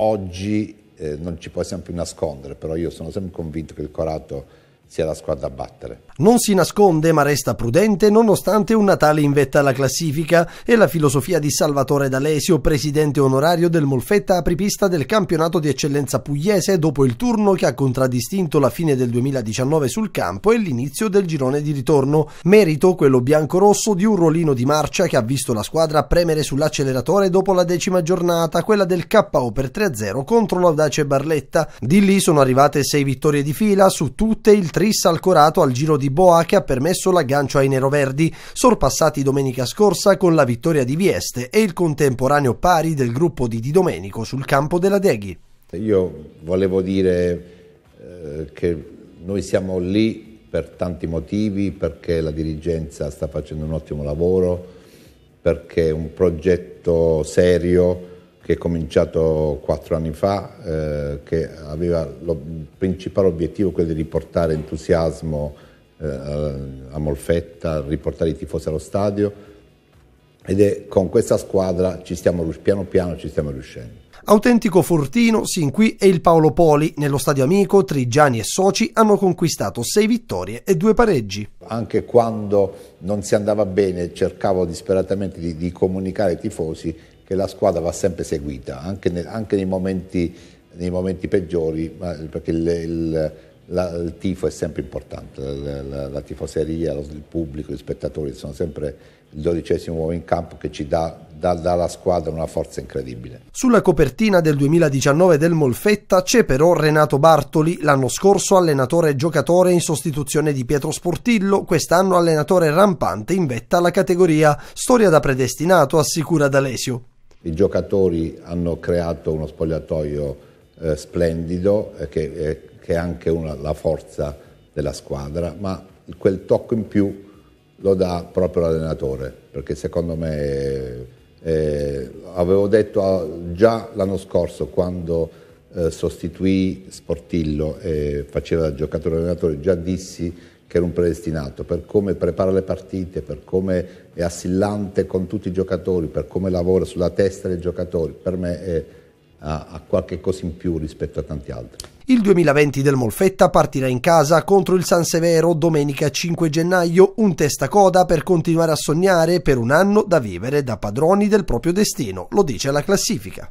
oggi eh, non ci possiamo più nascondere, però io sono sempre convinto che il corato sia la squadra a battere. Non si nasconde ma resta prudente nonostante un Natale in vetta alla classifica e la filosofia di Salvatore D'Alesio, presidente onorario del Molfetta apripista del campionato di eccellenza pugliese dopo il turno che ha contraddistinto la fine del 2019 sul campo e l'inizio del girone di ritorno. Merito quello bianco-rosso di un ruolino di marcia che ha visto la squadra premere sull'acceleratore dopo la decima giornata, quella del KO per 3-0 contro l'Audace Barletta. Di lì sono arrivate sei vittorie di fila su tutte il 3 Patrice Alcorato al giro di Boa che ha permesso l'aggancio ai neroverdi, sorpassati domenica scorsa con la vittoria di Vieste e il contemporaneo pari del gruppo di Di Domenico sul campo della Deghi. Io volevo dire eh, che noi siamo lì per tanti motivi, perché la dirigenza sta facendo un ottimo lavoro, perché è un progetto serio che è cominciato quattro anni fa, eh, che aveva il principale obiettivo quello di riportare entusiasmo eh, a Molfetta, riportare i tifosi allo stadio ed è con questa squadra ci stiamo, piano piano ci stiamo riuscendo. Autentico fortino, sin qui è il Paolo Poli. Nello stadio amico Trigiani e Soci hanno conquistato sei vittorie e due pareggi. Anche quando non si andava bene cercavo disperatamente di, di comunicare ai tifosi che la squadra va sempre seguita, anche, nel, anche nei, momenti, nei, momenti, peggiori, perché il, il, la, il tifo è sempre importante, la, la, la, tifoseria, il pubblico, gli spettatori sono sempre il dodicesimo uomo in campo che ci dà dalla squadra una forza incredibile. Sulla copertina del 2019 del Molfetta c'è però Renato Bartoli, l'anno scorso allenatore e giocatore in sostituzione di Pietro Sportillo, quest'anno allenatore rampante in vetta alla categoria. Storia da predestinato, assicura D'Alesio. I giocatori hanno creato uno spogliatoio eh, splendido eh, che, eh, che, è anche una, la forza della squadra, ma quel tocco in più lo dà proprio l'allenatore, perché secondo me eh, eh, avevo detto ah, già l'anno scorso quando eh, sostituì Sportillo e faceva da giocatore allenatore, già dissi che era un predestinato, per come prepara le partite, per come è assillante con tutti i giocatori, per come lavora sulla testa dei giocatori, per me è, ha, ha qualche cosa in più rispetto a tanti altri. Il 2020 del Molfetta partirà in casa contro il San Severo domenica 5 gennaio, un testacoda per continuare a sognare per un anno da vivere da padroni del proprio destino, lo dice la classifica.